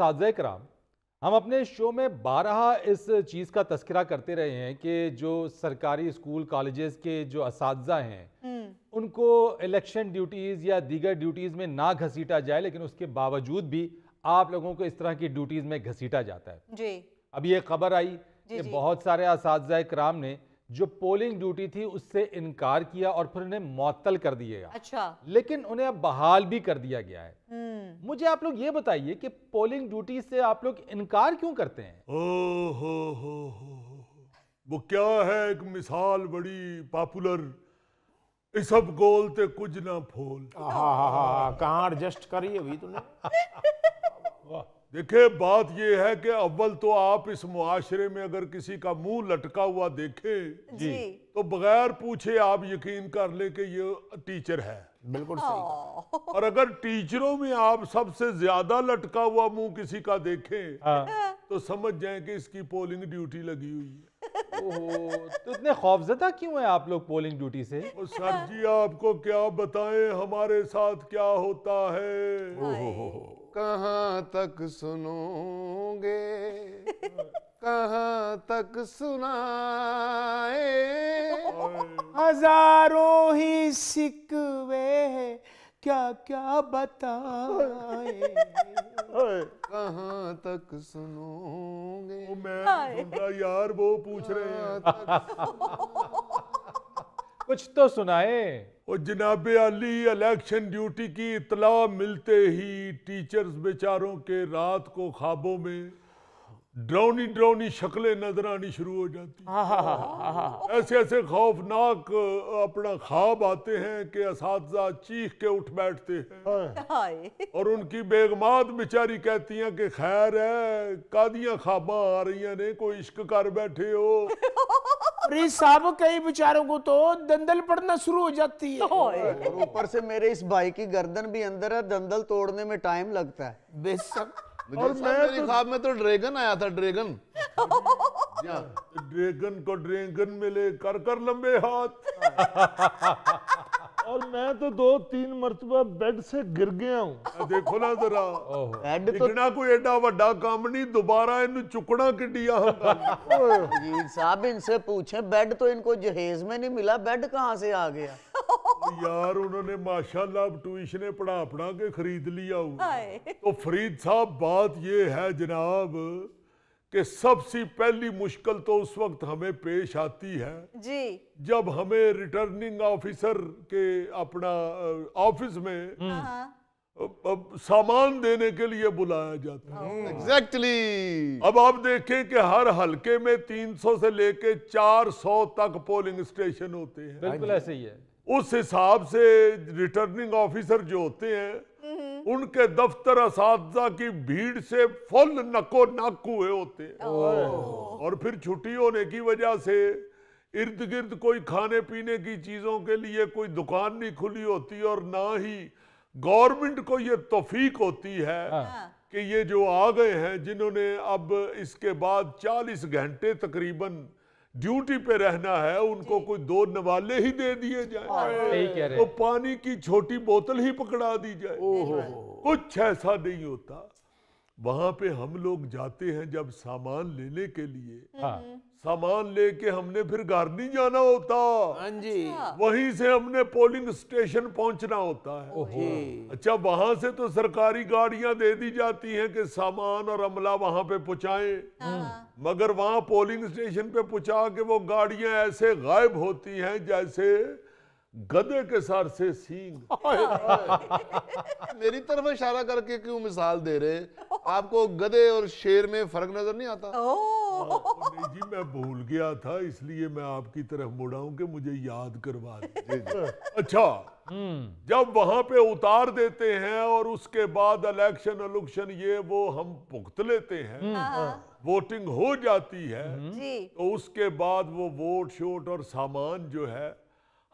साजय कराम हम अपने शो में बारह इस चीज़ का तस्करा करते रहे हैं कि जो सरकारी स्कूल कॉलेजेस के जो इस हैं हम्म। उनको इलेक्शन ड्यूटीज़ या दीगर ड्यूटीज़ में ना घसीटा जाए लेकिन उसके बावजूद भी आप लोगों को इस तरह की ड्यूटीज़ में घसीटा जाता है जी अब ये खबर आई कि बहुत सारे इस कराम ने जो पोलिंग ड्यूटी थी उससे इनकार किया और फिर उन्हें मअतल कर दिया अच्छा लेकिन उन्हें अब बहाल भी कर दिया गया है हम्म। मुझे आप लोग ये बताइए कि पोलिंग ड्यूटी से आप लोग इनकार क्यों करते हैं ओ हो हो हो वो क्या है एक मिसाल बड़ी पॉपुलर सब गोल ते कुछ ना फोल हाँ हाँ हाँ कहाँ एडजस्ट करी अभी तूने देखिए बात यह है कि अव्वल तो आप इस मुआशरे में अगर किसी का मुंह लटका हुआ देखें जी तो बगैर पूछे आप यकीन कर ले कि ये टीचर है बिल्कुल सही हाँ। और अगर टीचरों में आप सबसे ज्यादा लटका हुआ मुंह किसी का देखें हाँ। तो समझ जाए कि इसकी पोलिंग ड्यूटी लगी हुई है तो इतने खौफजदा क्यों है आप लोग पोलिंग ड्यूटी से और सर जी आपको क्या बताएं हमारे साथ क्या होता है ओहो कहाँ तक सुनोगे कहाँ तक सुनाए हजारों ही सिकवे क्या क्या बताए कहाँ तक सुनोगे ओ मैं यार वो पूछ रहे हैं कुछ तो सुनाए और जनाब अली इलेक्शन ड्यूटी की इतला मिलते ही टीचर्स बेचारों के रात को ख्वाबों में ड्राउनी ड्राउनी शक्लें नजर आनी शुरू हो जाती हाँ हाँ हाँ ऐसे ऐसे खौफनाक अपना ख्वाब आते हैं कि इस चीख के उठ बैठते हैं और उनकी बेगमात बेचारी कहती हैं कि खैर है कादियां ख्वाबा आ रही ने कोई इश्क कर बैठे हो अरे साहब कई बेचारों को तो दंदल पड़ना शुरू हो जाती है ऊपर से मेरे इस भाई की गर्दन भी अंदर है दंदल तोड़ने में टाइम लगता है बेशक और मैं तो... ख्वाब में तो ड्रैगन आया था ड्रैगन ड्रैगन को ड्रैगन मिले कर कर लंबे हाथ और मैं तो दो तीन मरतबा बेड से गिर गया हूँ देखो ना जरा बेड तो ना कोई एडा बड़ा काम नहीं दोबारा इन चुकना किडिया साहब इनसे पूछे बेड तो इनको जहेज में नहीं मिला बेड कहाँ से आ गया यार उन्होंने माशाल्लाह ट्यूशन पढ़ा पढ़ा के खरीद लिया तो फरीद साहब बात ये है जनाब कि सबसे पहली मुश्किल तो उस वक्त हमें पेश आती है जी जब हमें रिटर्निंग ऑफिसर के अपना ऑफिस में हम्म। हाँ। सामान देने के लिए बुलाया जाता है एग्जैक्टली हाँ। exactly. अब आप देखें कि हर हलके में 300 से लेके 400 तक पोलिंग स्टेशन होते हैं बिल्कुल हाँ ऐसे ही है उस हिसाब से रिटर्निंग ऑफिसर जो होते हैं उनके दफ्तर इस की भीड़ से फुल नको नाक हुए होते और फिर छुट्टी होने की वजह से इर्द गिर्द कोई खाने पीने की चीज़ों के लिए कोई दुकान नहीं खुली होती और ना ही गवर्नमेंट को ये तोफीक होती है हाँ। कि ये जो आ गए हैं जिन्होंने अब इसके बाद 40 घंटे तकरीबन ड्यूटी पे रहना है उनको कोई दो नवाले ही दे दिए जाए तो हाँ। पानी की छोटी बोतल ही पकड़ा दी जाए कुछ ऐसा नहीं होता वहां पे हम लोग जाते हैं जब सामान लेने के लिए हाँ। हम्म। सामान लेके हमने फिर घर नहीं जाना होता हाँ जी अच्छा। वहीं से हमने पोलिंग स्टेशन पहुंचना होता है अच्छा वहां से तो सरकारी गाड़ियां दे दी जाती हैं कि सामान और अमला वहां पे पहुंचाए हाँ। हम्म। मगर वहां पोलिंग स्टेशन पे पहुंचा के वो गाड़ियां ऐसे गायब होती हैं जैसे गधे के सर से सींग मेरी तरफ इशारा करके क्यों मिसाल दे रहे आपको गधे और शेर में फर्क नजर नहीं आता जी मैं भूल गया था इसलिए मैं आपकी तरफ मुड़ा हूँ कि मुझे याद करवा अच्छा हम्म। जब वहां पे उतार देते हैं और उसके बाद इलेक्शन इलेक्शन ये वो हम पुख्त लेते हैं वोटिंग हम्म। हाँ, हाँ। हो जाती है हम्म। तो उसके बाद वो वोट शोट और सामान जो है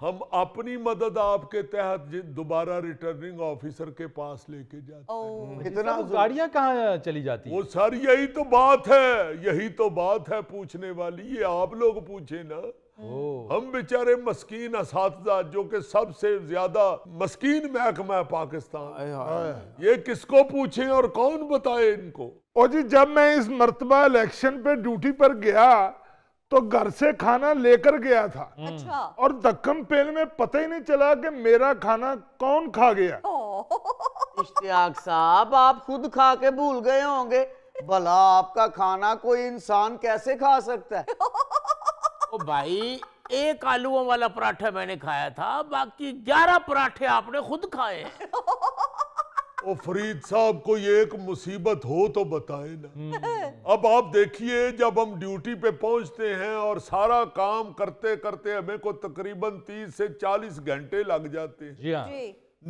हम अपनी मदद आपके तहत दोबारा रिटर्निंग ऑफिसर के पास लेके जाते हैं हम्म। गाड़ियां कहाँ चली जाती वो सर यही तो बात है यही तो बात है पूछने वाली ये आप लोग पूछे ना हम बेचारे मस्कीन इस जो कि सबसे ज्यादा मस्कीन महकमा है पाकिस्तान हाँ। ये किसको पूछे और कौन बताए इनको और जी जब मैं इस मरतबा इलेक्शन पे ड्यूटी पर गया तो घर से खाना लेकर गया था अच्छा। और दक्कम पेल में पता ही नहीं चला कि मेरा खाना कौन खा गया इश्तियाक साहब आप खुद खा के भूल गए होंगे भला आपका खाना कोई इंसान कैसे खा सकता है ओ भाई एक आलूओं वाला पराठा मैंने खाया था बाकी ग्यारह पराठे आपने खुद खाए ओ फरीद साहब कोई एक मुसीबत हो तो बताए ना हम्म। अब आप देखिए जब हम ड्यूटी पे पहुंचते हैं और सारा काम करते करते हमें को तकरीबन तीस से चालीस घंटे लग जाते हैं जी हाँ।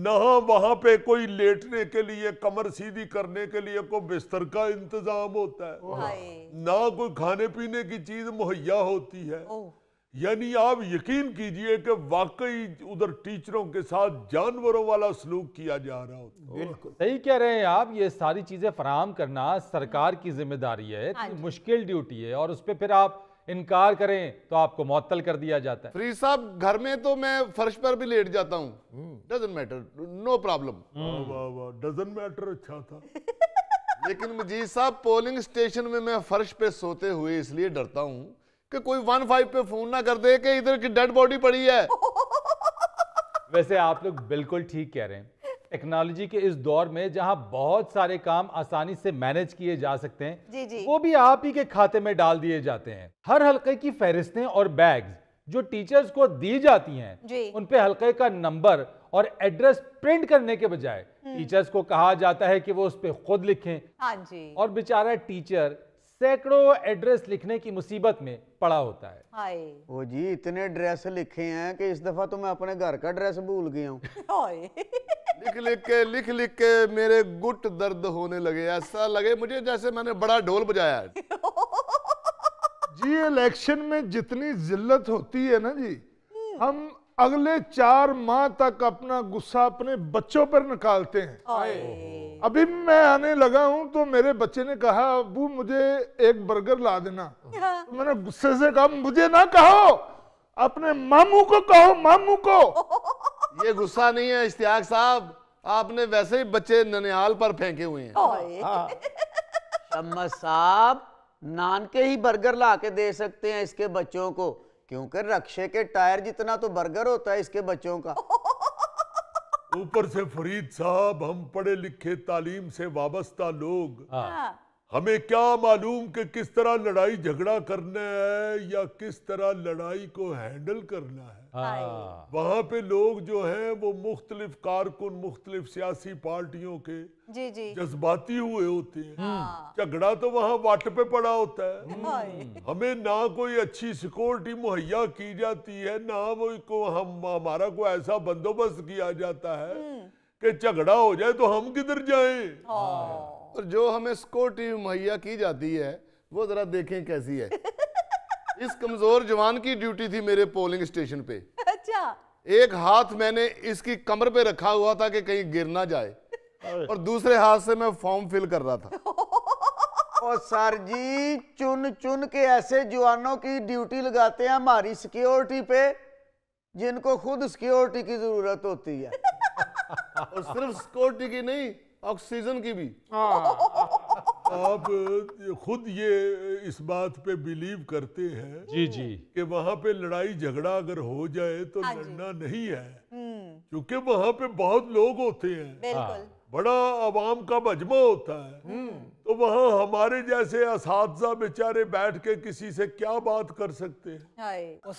ना वहां पे कोई लेटने के लिए कमर सीधी करने के लिए कोई बिस्तर का इंतजाम होता है ना कोई खाने पीने की चीज मुहैया होती है यानी आप यकीन कीजिए कि वाकई उधर टीचरों के साथ जानवरों वाला सलूक किया जा रहा हो तो। बिल्कुल सही कह रहे हैं आप ये सारी चीज़ें फराम करना सरकार की जिम्मेदारी है तो मुश्किल ड्यूटी है और उस पर फिर आप इनकार करें तो आपको मअतल कर दिया जाता है फ्री साहब घर में तो मैं फर्श पर भी लेट जाता हूँ doesn't matter no problem doesn't matter अच्छा था लेकिन मजीद साहब पोलिंग स्टेशन में मैं फर्श पे सोते हुए इसलिए डरता हूँ कि कोई वन फाइव पे फोन ना कर दे कि इधर की डेड बॉडी पड़ी है वैसे आप लोग बिल्कुल ठीक कह रहे हैं टेक्नोलॉजी के इस दौर में जहां बहुत सारे काम आसानी से मैनेज किए जा सकते हैं जी जी। वो भी आप ही के खाते में डाल दिए जाते हैं हर हलके की फहरिस्तें और बैग्स जो टीचर्स को दी जाती हैं उन पे हलके का नंबर और एड्रेस प्रिंट करने के बजाय हम्म। टीचर्स को कहा जाता है कि वो उस पर खुद लिखें हाँ जी। और बेचारा टीचर सैकड़ों एड्रेस लिखने की मुसीबत में पड़ा होता है ओ जी इतने एड्रेस लिखे हैं कि इस दफा तो मैं अपने घर का एड्रेस भूल गया हूँ लिख लिख के लिख लिख के मेरे गुट दर्द होने लगे ऐसा लगे मुझे जैसे मैंने बड़ा ढोल बजाया जी इलेक्शन में जितनी जिल्लत होती है ना जी हम्म। हम अगले चार माह तक अपना गुस्सा अपने बच्चों पर निकालते हैं अभी मैं आने लगा हूं तो मेरे बच्चे ने कहा अबू मुझे एक बर्गर ला देना हाँ। तो मैंने गुस्से से कहा मुझे ना कहो अपने मामू को कहो मामू को ये गुस्सा नहीं है इश्तियाक साहब आपने वैसे ही बच्चे ननिहाल पर फेंके हुए हैं हाँ। साहब नान के ही बर्गर ला के दे सकते हैं इसके बच्चों को क्योंकि रक्षे के टायर जितना तो बर्गर होता है इसके बच्चों का ऊपर से फरीद साहब हम पढ़े लिखे तालीम से वाबस्ता लोग हाँ। हमें क्या मालूम कि किस तरह लड़ाई झगड़ा करना है या किस तरह लड़ाई को हैंडल करना है हाँ। वहाँ पे लोग जो हैं वो मुख्तलिफ कारकुन मुख्तलिफ सियासी पार्टियों के जज्बाती हुए होते हैं हाँ। झगड़ा तो वहाँ वाट पे पड़ा होता है हम्म। हमें ना कोई अच्छी सिक्योरिटी मुहैया की जाती है ना वो को हम हमारा को ऐसा बंदोबस्त किया जाता है हम्म। कि झगड़ा हो जाए तो हम किधर जाए हाँ। और जो हमें सिक्योरिटी मुहैया की जाती है वो जरा देखें कैसी है इस कमजोर जवान की ड्यूटी थी मेरे पोलिंग स्टेशन पे अच्छा एक हाथ मैंने इसकी कमर पे रखा हुआ था कि कहीं गिर ना जाए और दूसरे हाथ से मैं फॉर्म फिल कर रहा था और सर जी चुन चुन के ऐसे जवानों की ड्यूटी लगाते हैं हमारी सिक्योरिटी पे जिनको खुद सिक्योरिटी की जरूरत होती है और सिर्फ सिक्योरिटी की नहीं ऑक्सीजन की भी आप हाँ। खुद ये इस बात पे बिलीव करते हैं जी जी कि वहाँ पे लड़ाई झगड़ा अगर हो जाए तो हाँ लड़ना नहीं है हम्म। क्योंकि वहाँ पे बहुत लोग होते हैं हाँ। बड़ा आवाम का मजमा होता है हम्म। तो वहाँ हमारे जैसे इस बेचारे बैठ के किसी से क्या बात कर सकते हैं